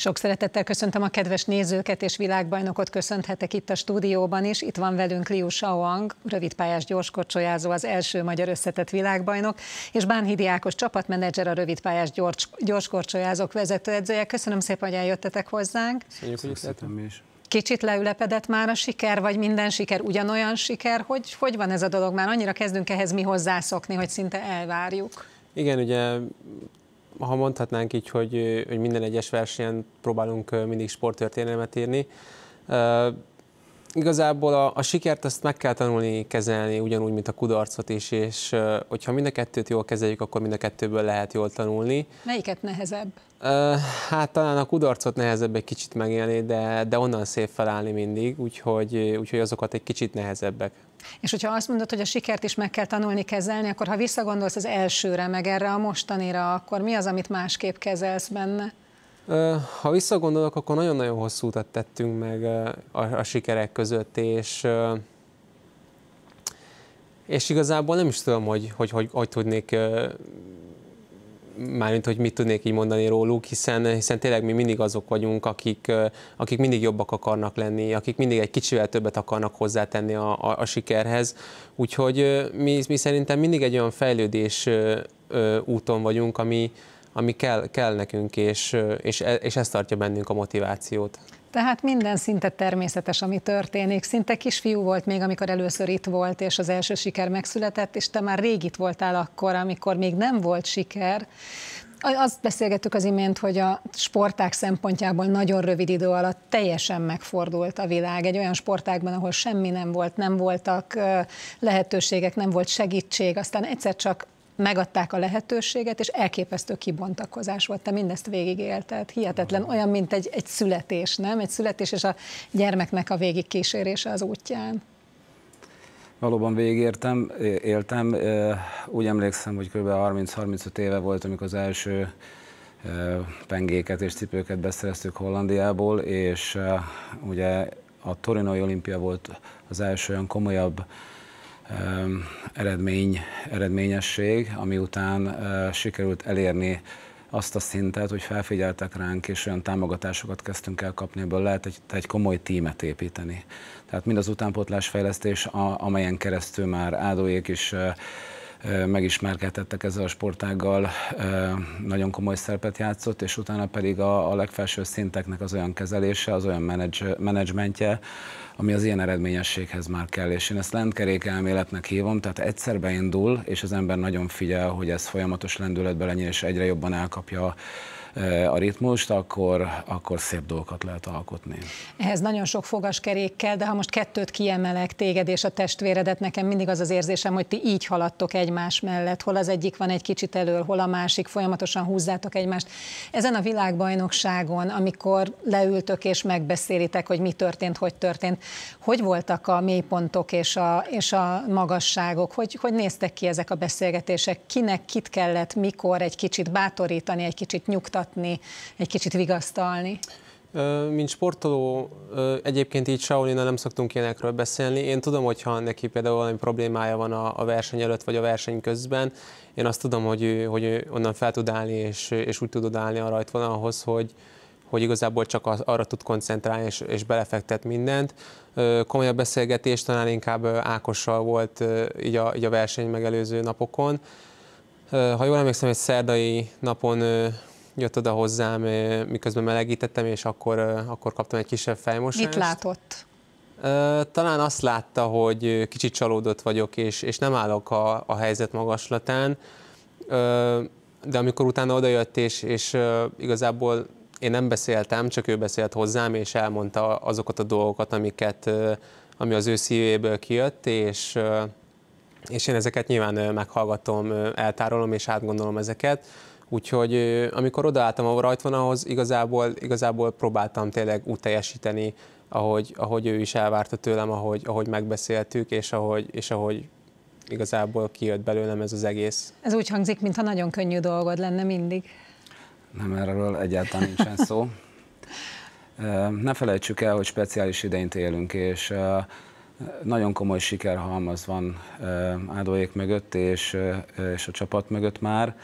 Sok szeretettel köszöntöm a kedves nézőket és világbajnokot köszönhetek itt a stúdióban is. Itt van velünk Liu Shaoang, rövidpályás gyorskocsolyázó, az első magyar összetett világbajnok, és Bánhidi Ákos csapatmenedzser, a rövidpályás gyors, gyorskorcsolyázók vezetőedzője. Köszönöm szépen, hogy eljöttetek hozzánk. Köszönjük, is. Kicsit leülepedett már a siker, vagy minden siker ugyanolyan siker? Hogy, hogy van ez a dolog? Már annyira kezdünk ehhez mi hozzászokni, hogy szinte elvárjuk. Igen, ugye ha mondhatnánk így, hogy, hogy minden egyes versenyen próbálunk mindig sporttörténelmet írni. Igazából a, a sikert azt meg kell tanulni kezelni, ugyanúgy, mint a kudarcot is, és hogyha mind a kettőt jól kezeljük, akkor mind a kettőből lehet jól tanulni. Melyiket nehezebb? Hát talán a kudarcot nehezebb egy kicsit megélni, de, de onnan szép felállni mindig, úgyhogy, úgyhogy azokat egy kicsit nehezebbek. És hogyha azt mondod, hogy a sikert is meg kell tanulni kezelni, akkor ha visszagondolsz az elsőre, meg erre a mostanira, akkor mi az, amit másképp kezelsz benne? Ha visszagondolok, akkor nagyon-nagyon hosszú utat tettünk meg a, a sikerek között, és és igazából nem is tudom, hogy hogy, hogy, hogy tudnék mármint, hogy mit tudnék így mondani róluk, hiszen, hiszen tényleg mi mindig azok vagyunk, akik, akik mindig jobbak akarnak lenni, akik mindig egy kicsivel többet akarnak hozzátenni a, a, a sikerhez. Úgyhogy mi, mi szerintem mindig egy olyan fejlődés úton vagyunk, ami, ami kell, kell nekünk, és, és, e, és ez tartja bennünk a motivációt. Tehát minden szinte természetes, ami történik. Szinte kisfiú volt még, amikor először itt volt, és az első siker megszületett, és te már rég itt voltál akkor, amikor még nem volt siker. Azt beszélgettük az imént, hogy a sporták szempontjából nagyon rövid idő alatt teljesen megfordult a világ. Egy olyan sportágban, ahol semmi nem volt, nem voltak lehetőségek, nem volt segítség, aztán egyszer csak megadták a lehetőséget, és elképesztő kibontakozás volt, te mindezt végigélted, hihetetlen, olyan, mint egy, egy születés, nem? Egy születés és a gyermeknek a végigkísérése az útján. Valóban végigértem, éltem. Úgy emlékszem, hogy kb. 30-35 éve volt, amikor az első pengéket és cipőket beszereztük Hollandiából, és ugye a Torinoi olimpia volt az első olyan komolyabb eredmény, eredményesség, ami után eh, sikerült elérni azt a szintet, hogy felfigyeltek ránk, és olyan támogatásokat kezdtünk el kapni, ebből lehet egy, egy komoly tímet építeni. Tehát mind az utánpótlás fejlesztés, amelyen keresztül már Ádóék is eh, megismerkedtek ezzel a sportággal, nagyon komoly szerepet játszott, és utána pedig a, a legfelső szinteknek az olyan kezelése, az olyan menedzsmentje, ami az ilyen eredményességhez már kell, és én ezt lentkerék elméletnek hívom, tehát egyszer beindul, és az ember nagyon figyel, hogy ez folyamatos lendületbe legyen, és egyre jobban elkapja a ritmust, akkor, akkor szép dolgokat lehet alkotni. Ehhez nagyon sok fogaskerék kell, de ha most kettőt kiemelek, téged és a testvéredet, nekem mindig az az érzésem, hogy ti így haladtok egymás mellett, hol az egyik van egy kicsit elől, hol a másik, folyamatosan húzzátok egymást. Ezen a világbajnokságon, amikor leültök és megbeszélitek, hogy mi történt, hogy történt, hogy voltak a mélypontok és a, és a magasságok, hogy, hogy néztek ki ezek a beszélgetések, kinek kit kellett, mikor egy kicsit bátorítani, egy kicsit nyugtatni, megnyugtatni, egy kicsit vigasztalni? Mint sportoló egyébként így Saulina nem szoktunk ilyenekről beszélni. Én tudom, hogyha neki például valami problémája van a, verseny előtt vagy a verseny közben, én azt tudom, hogy ő, hogy ő onnan fel tud állni, és, és úgy tudod állni a rajtvonalhoz, hogy, hogy igazából csak arra tud koncentrálni, és, és belefektet mindent. Komolyabb beszélgetés talán inkább Ákossal volt így a, így a verseny megelőző napokon. Ha jól emlékszem, egy szerdai napon jött oda hozzám, miközben melegítettem, és akkor, akkor kaptam egy kisebb fejmosást. Mit látott? Talán azt látta, hogy kicsit csalódott vagyok, és, és nem állok a, a helyzet magaslatán, de amikor utána odajött, és, és igazából én nem beszéltem, csak ő beszélt hozzám, és elmondta azokat a dolgokat, amiket, ami az ő szívéből kijött, és, és én ezeket nyilván meghallgatom, eltárolom, és átgondolom ezeket Úgyhogy amikor odaálltam a rajtvonalhoz, igazából, igazából próbáltam tényleg úgy teljesíteni, ahogy, ahogy ő is elvárta tőlem, ahogy, ahogy megbeszéltük, és ahogy, és ahogy igazából kijött belőlem ez az egész. Ez úgy hangzik, mintha nagyon könnyű dolgod lenne mindig. Nem, erről egyáltalán nincsen szó. Ne felejtsük el, hogy speciális idejét élünk, és nagyon komoly sikerhalmaz van Ádóék mögött és, és a csapat mögött már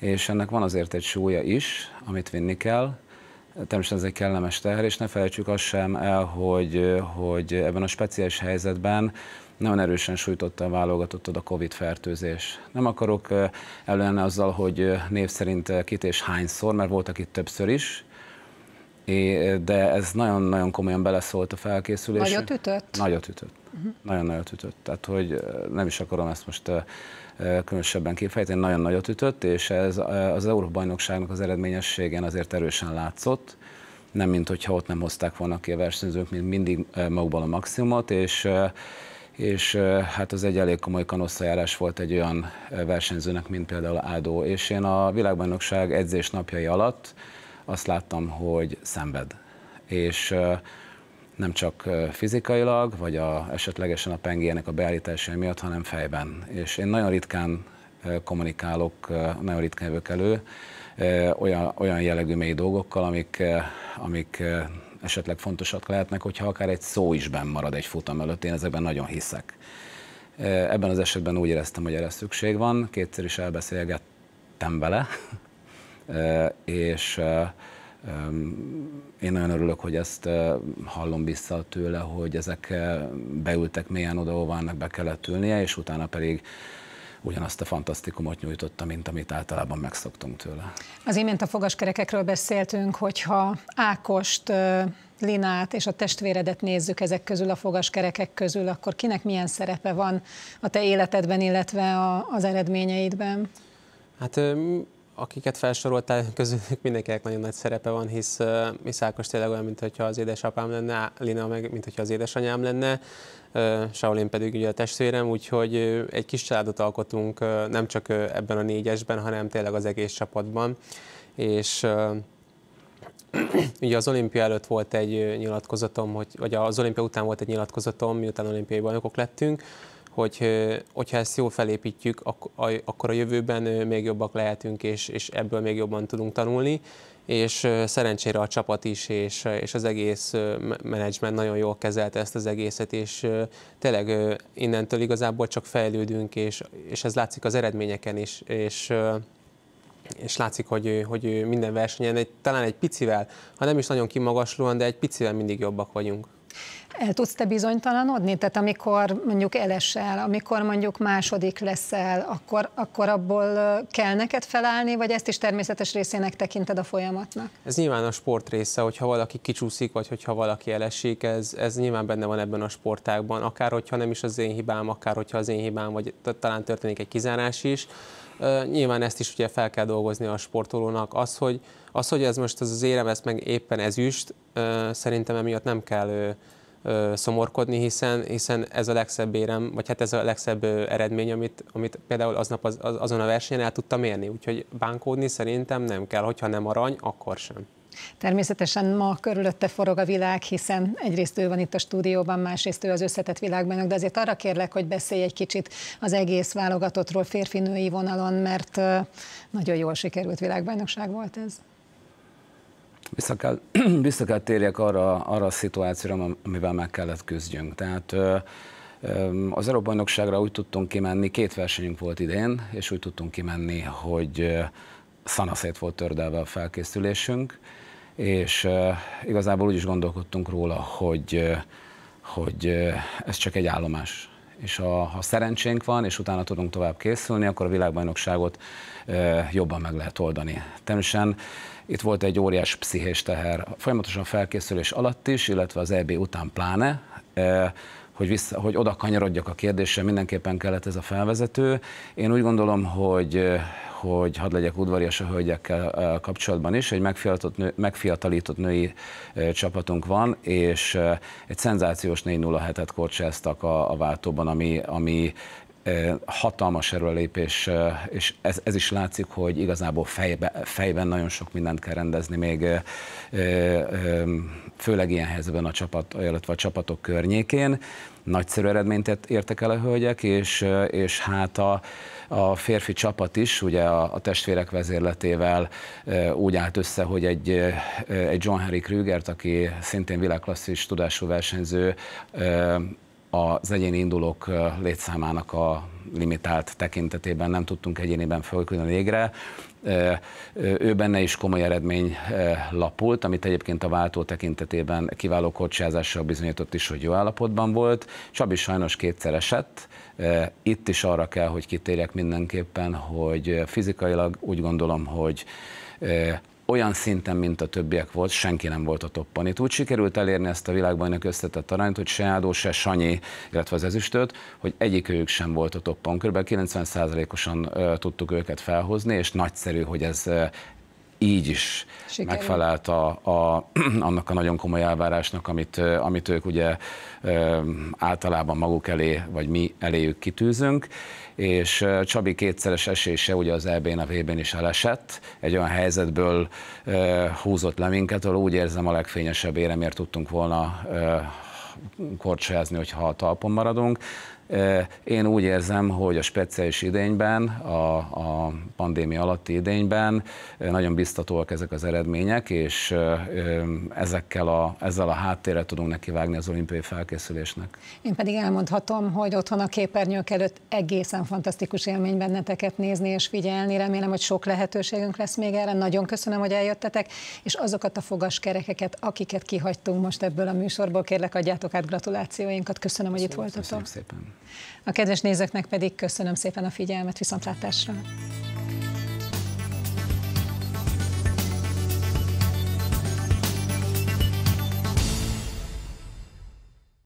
és ennek van azért egy súlya is, amit vinni kell, Természetesen ez egy kellemes teher, és ne felejtsük azt sem el, hogy, hogy ebben a speciális helyzetben nagyon erősen sújtotta a válogatottod a COVID-fertőzés. Nem akarok eh, előenni azzal, hogy eh, név szerint eh, kit és hányszor, mert voltak itt többször is, de ez nagyon-nagyon komolyan beleszólt a felkészülésre. Nagyot ütött? Nagyot ütött huh nagyon nagyot ütött. Tehát, hogy nem is akarom ezt most különösebben kifejteni, nagyon nagyot ütött, és ez az Európa-bajnokságnak az eredményességen azért erősen látszott nem mint hogyha ott nem hozták volna ki a versenyzők, mint mindig magukban a maximumot, és és hát az egy elég komoly kanosszajárás volt egy olyan versenyzőnek, mint például Ádó, és én a világbajnokság edzés napjai alatt azt láttam, hogy szenved. És nem csak fizikailag, vagy a, esetlegesen a pengének a beállítása miatt, hanem fejben. És én nagyon ritkán kommunikálok, nagyon ritkán jövök elő olyan, olyan jellegű mély dolgokkal, amik, amik esetleg fontosak lehetnek, hogyha akár egy szó is benn marad egy futam előtt, én ezekben nagyon hiszek. Ebben az esetben úgy éreztem, hogy erre szükség van, kétszer is elbeszélgettem vele, és én nagyon örülök, hogy ezt eh, hallom vissza tőle, hogy ezek eh, beültek mélyen oda, ahol vannak, be kellett ülnie, és utána pedig ugyanazt a fantasztikumot nyújtotta, mint amit általában megszoktunk tőle. Az imént a fogaskerekekről beszéltünk, hogyha Ákost, eh, Linát és a testvéredet nézzük ezek közül, a fogaskerekek közül, akkor kinek milyen szerepe van a te életedben, illetve a, az eredményeidben? Hát akiket felsoroltál, közülük mindenkinek nagyon nagy szerepe van, hisz, hisz tényleg olyan, mintha az édesapám lenne, Lina meg, mintha az édesanyám lenne, Saulin pedig ugye a testvérem, úgyhogy egy kis családot alkotunk nem csak ebben a négyesben, hanem tényleg az egész csapatban. És ugye az olimpia előtt volt egy nyilatkozatom, hogy, vagy az olimpia után volt egy nyilatkozatom, miután olimpiai bajnokok lettünk, hogy hogyha ezt jól felépítjük, akkor a jövőben még jobbak lehetünk, és, és ebből még jobban tudunk tanulni, és szerencsére a csapat is, és, és az egész menedzsment nagyon jól kezelte ezt az egészet, és tényleg innentől igazából csak fejlődünk, és, és ez látszik az eredményeken is, és és látszik, hogy, hogy minden versenyen egy, talán egy picivel, ha nem is nagyon kimagaslóan, de egy picivel mindig jobbak vagyunk. El tudsz te bizonytalanodni? Tehát amikor mondjuk elesel, amikor mondjuk második leszel, akkor, akkor abból kell neked felállni, vagy ezt is természetes részének tekinted a folyamatnak? Ez nyilván a sport része, hogyha valaki kicsúszik, vagy hogyha valaki elesik, ez, ez nyilván benne van ebben a sportágban, akár hogyha nem is az én hibám, akár hogyha az én hibám, vagy talán történik egy kizárás is. Nyilván ezt is ugye fel kell dolgozni a sportolónak, az, hogy, az, hogy ez most az, az érem, ez meg éppen ezüst, szerintem emiatt nem kell szomorkodni, hiszen, hiszen ez a legszebb érem, vagy hát ez a legszebb eredmény, amit, amit például aznap az, az, azon a versenyen el tudtam érni. Úgyhogy bánkódni szerintem nem kell, hogyha nem arany, akkor sem. Természetesen ma körülötte forog a világ, hiszen egyrészt ő van itt a stúdióban, másrészt ő az összetett világbajnok, de azért arra kérlek, hogy beszélj egy kicsit az egész válogatottról férfinői vonalon, mert nagyon jól sikerült világbajnokság volt ez. Vissza kell, vissza kell térjek arra, arra a szituációra, amivel meg kellett küzdjünk. Tehát az Európa bajnokságra úgy tudtunk kimenni, két versenyünk volt idén, és úgy tudtunk kimenni, hogy szanaszét volt tördelve a felkészülésünk, és igazából úgy is gondolkodtunk róla, hogy, hogy ez csak egy állomás és a, ha szerencsénk van, és utána tudunk tovább készülni, akkor a világbajnokságot e, jobban meg lehet oldani. Természetesen itt volt egy óriás pszichés teher, folyamatosan felkészülés alatt is, illetve az EB után pláne, e, hogy, vissza, hogy oda kanyarodjak a kérdésre, mindenképpen kellett ez a felvezető. Én úgy gondolom, hogy hogy hadd legyek udvarias a hölgyekkel kapcsolatban is, egy nő, megfiatalított női csapatunk van, és egy szenzációs 4-0-7-et korcsáztak a, a váltóban, ami, ami hatalmas erőlépés, és ez, ez is látszik, hogy igazából fejbe, fejben nagyon sok mindent kell rendezni, még főleg ilyen helyzetben a csapat, illetve a csapatok környékén. Nagyszerű eredményt értek el a hölgyek, és, és hát a, a férfi csapat is, ugye a, a testvérek vezérletével úgy állt össze, hogy egy, egy John Henry Krügert, aki szintén világklasszis tudású versenyző, az egyéni indulók létszámának a limitált tekintetében nem tudtunk egyéniben fölkülni légre. Ő benne is komoly eredmény lapult, amit egyébként a váltó tekintetében kiváló kocsázással bizonyított is, hogy jó állapotban volt. Csabi sajnos kétszer esett. Itt is arra kell, hogy kitérjek mindenképpen, hogy fizikailag úgy gondolom, hogy olyan szinten, mint a többiek volt, senki nem volt a toppon. Itt úgy sikerült elérni ezt a világbajnok összetett arányt, hogy se Ádó, se Sanyi, illetve az ezüstöt, hogy ők sem volt a toppon. Kb. 90%-osan tudtuk őket felhozni, és nagyszerű, hogy ez így is Sikerül. megfelelt a, a, annak a nagyon komoly elvárásnak, amit, amit ők ugye általában maguk elé, vagy mi eléjük kitűzünk, és Csabi kétszeres esése ugye az EB-n, a VB-n is elesett, egy olyan helyzetből húzott le minket, ahol úgy érzem a legfényesebb éremért tudtunk volna korcsolyázni, hogyha a talpon maradunk, én úgy érzem, hogy a speciális idényben, a, a pandémia alatti idényben nagyon biztatóak ezek az eredmények, és ezekkel a, ezzel a háttérrel tudunk nekivágni az olimpiai felkészülésnek. Én pedig elmondhatom, hogy otthon a képernyők előtt egészen fantasztikus élmény benneteket nézni és figyelni. Remélem, hogy sok lehetőségünk lesz még erre. Nagyon köszönöm, hogy eljöttetek, és azokat a fogaskerekeket, akiket kihagytunk most ebből a műsorból, kérlek adjátok át gratulációinkat. Köszönöm, hogy szóval itt voltatok. Köszönöm szépen. A kedves nézőknek pedig köszönöm szépen a figyelmet, viszontlátásra!